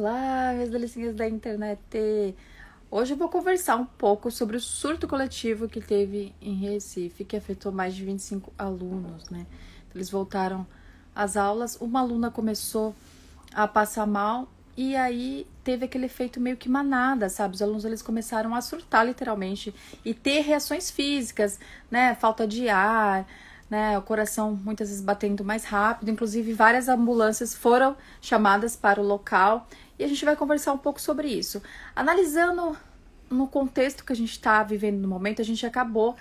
Olá, meus delicinhas da internet! Hoje eu vou conversar um pouco sobre o surto coletivo que teve em Recife, que afetou mais de 25 alunos, né? Eles voltaram às aulas, uma aluna começou a passar mal e aí teve aquele efeito meio que manada, sabe? Os alunos eles começaram a surtar literalmente e ter reações físicas, né? Falta de ar, né, o coração muitas vezes batendo mais rápido, inclusive várias ambulâncias foram chamadas para o local e a gente vai conversar um pouco sobre isso. Analisando no contexto que a gente está vivendo no momento, a gente acabou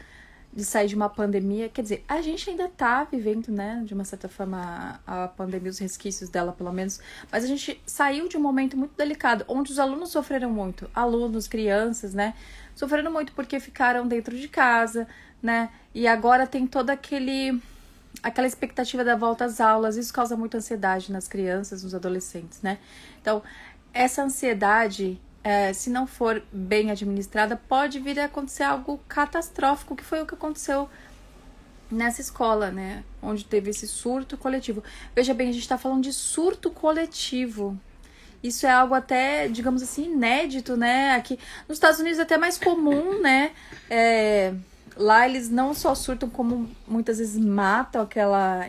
de sair de uma pandemia. Quer dizer, a gente ainda tá vivendo, né, de uma certa forma, a pandemia, os resquícios dela, pelo menos. Mas a gente saiu de um momento muito delicado, onde os alunos sofreram muito. Alunos, crianças, né? Sofreram muito porque ficaram dentro de casa, né? E agora tem todo aquele. Aquela expectativa da volta às aulas, isso causa muita ansiedade nas crianças, nos adolescentes, né? Então, essa ansiedade é, se não for bem administrada, pode vir a acontecer algo catastrófico, que foi o que aconteceu nessa escola, né? Onde teve esse surto coletivo. Veja bem, a gente está falando de surto coletivo. Isso é algo até, digamos assim, inédito, né? Aqui nos Estados Unidos é até mais comum, né? É, lá eles não só surtam, como muitas vezes matam aquela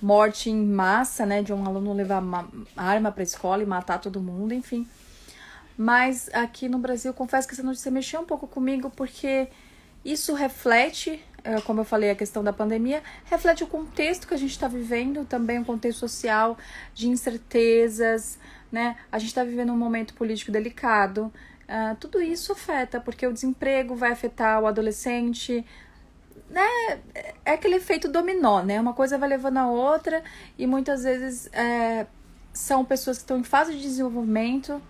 morte em massa, né? De um aluno levar arma para a escola e matar todo mundo, enfim. Mas aqui no Brasil, confesso que essa notícia mexeu um pouco comigo, porque isso reflete, é, como eu falei, a questão da pandemia, reflete o contexto que a gente está vivendo, também o um contexto social de incertezas, né? A gente está vivendo um momento político delicado. Uh, tudo isso afeta, porque o desemprego vai afetar o adolescente, né, é aquele efeito dominó, né? Uma coisa vai levando a outra e muitas vezes é, são pessoas que estão em fase de desenvolvimento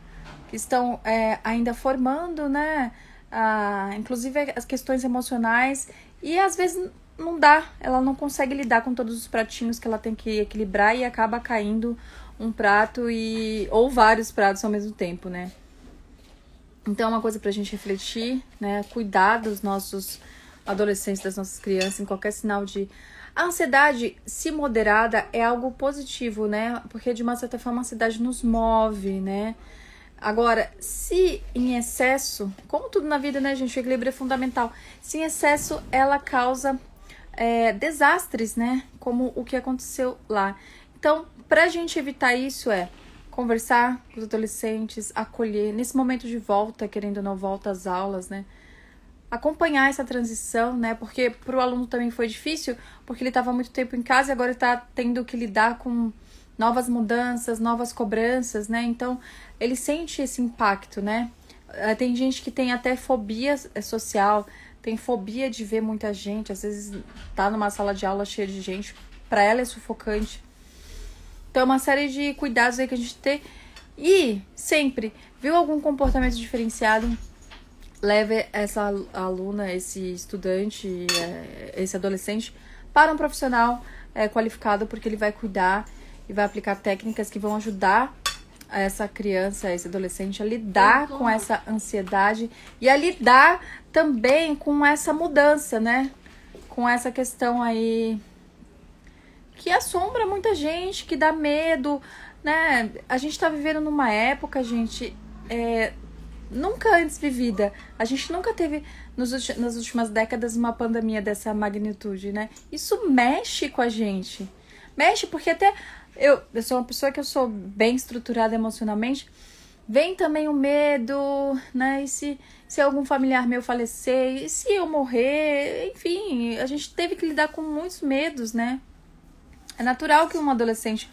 que estão é, ainda formando, né? Ah, inclusive as questões emocionais. E às vezes não dá, ela não consegue lidar com todos os pratinhos que ela tem que equilibrar e acaba caindo um prato e ou vários pratos ao mesmo tempo, né? Então é uma coisa pra gente refletir, né? Cuidar dos nossos adolescentes, das nossas crianças, em qualquer sinal de. A ansiedade, se moderada, é algo positivo, né? Porque de uma certa forma a ansiedade nos move, né? Agora, se em excesso, como tudo na vida, né, gente, o equilíbrio é fundamental. Se em excesso, ela causa é, desastres, né? Como o que aconteceu lá. Então, pra gente evitar isso é conversar com os adolescentes, acolher, nesse momento de volta, querendo ou não, volta às aulas, né? Acompanhar essa transição, né? Porque pro aluno também foi difícil, porque ele estava muito tempo em casa e agora está tendo que lidar com novas mudanças, novas cobranças, né? Então ele sente esse impacto, né? Eh, tem gente que tem até fobia eh, social, tem fobia de ver muita gente, às vezes tá numa sala de aula cheia de gente, para ela é sufocante. Então é uma série de cuidados aí que a gente tem. E sempre viu algum comportamento diferenciado, leve essa aluna, esse estudante, eh, esse adolescente para um profissional qualificado, porque ele vai cuidar e vai aplicar técnicas que vão ajudar essa criança, esse adolescente a lidar com uhum. essa ansiedade e a lidar também com essa mudança, né? Com essa questão aí que assombra muita gente, que dá medo, né? A gente tá vivendo numa época, gente, é, nunca antes vivida. A gente nunca teve nos, nas últimas décadas uma pandemia dessa magnitude, né? Isso mexe com a gente. Mexe porque até eu, eu sou uma pessoa que eu sou bem estruturada emocionalmente. Vem também o medo, né? E se, se algum familiar meu falecer, e se eu morrer, enfim, a gente teve que lidar com muitos medos, né? É natural que um adolescente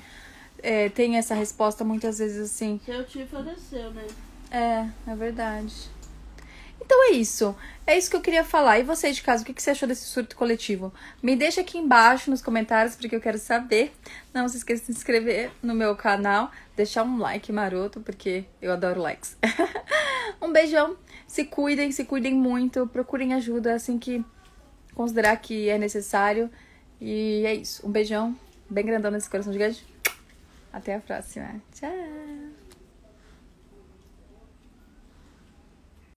é, tenha essa resposta muitas vezes assim. Seu tio faleceu, né? É, é verdade. Então é isso. É isso que eu queria falar. E você de casa, o que você achou desse surto coletivo? Me deixa aqui embaixo nos comentários, porque eu quero saber. Não se esqueça de se inscrever no meu canal, deixar um like maroto, porque eu adoro likes. um beijão, se cuidem, se cuidem muito, procurem ajuda é assim que considerar que é necessário. E é isso. Um beijão, bem grandão nesse coração gigante. Até a próxima. Tchau!